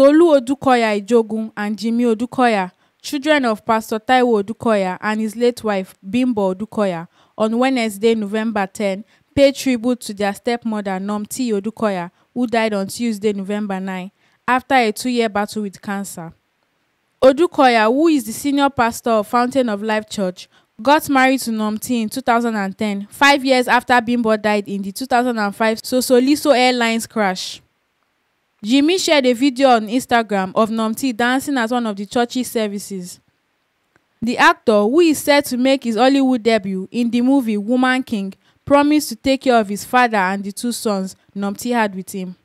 Tolu Odukoya Ijogun and Jimmy Odukoya, children of Pastor Taiwo Odukoya and his late wife Bimbo Odukoya, on Wednesday, November 10, paid tribute to their stepmother Nomti Odukoya, who died on Tuesday, November 9, after a two-year battle with cancer. Odukoya, who is the senior pastor of Fountain of Life Church, got married to Nomti in 2010, five years after Bimbo died in the 2005 Sosoliso Airlines crash. Jimmy shared a video on Instagram of Nomti dancing at one of the church's services. The actor, who is set to make his Hollywood debut in the movie Woman King, promised to take care of his father and the two sons Nomti had with him.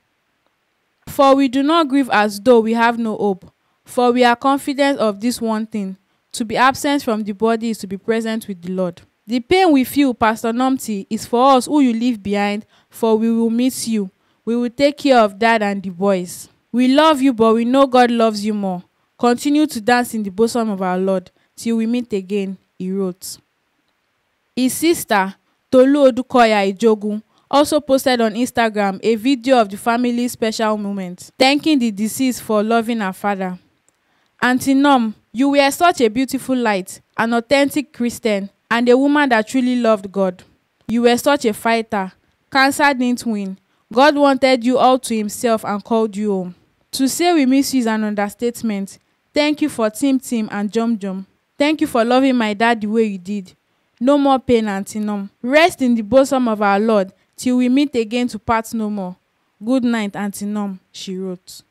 For we do not grieve as though we have no hope, for we are confident of this one thing to be absent from the body is to be present with the Lord. The pain we feel, Pastor Nomti, is for us who you leave behind, for we will miss you. We will take care of dad and the boys. We love you, but we know God loves you more. Continue to dance in the bosom of our Lord till we meet again, he wrote. His sister, Tolu Odukoya Ijogun, also posted on Instagram a video of the family's special moment, thanking the deceased for loving her father. Auntie Nom, you were such a beautiful light, an authentic Christian, and a woman that truly loved God. You were such a fighter. Cancer didn't win, God wanted you all to himself and called you home. To say we miss you is an understatement. Thank you for Tim Tim and Jum Jum. Thank you for loving my dad the way you did. No more pain and tinum. Rest in the bosom of our Lord till we meet again to part no more. Good night, Auntie Nom, she wrote.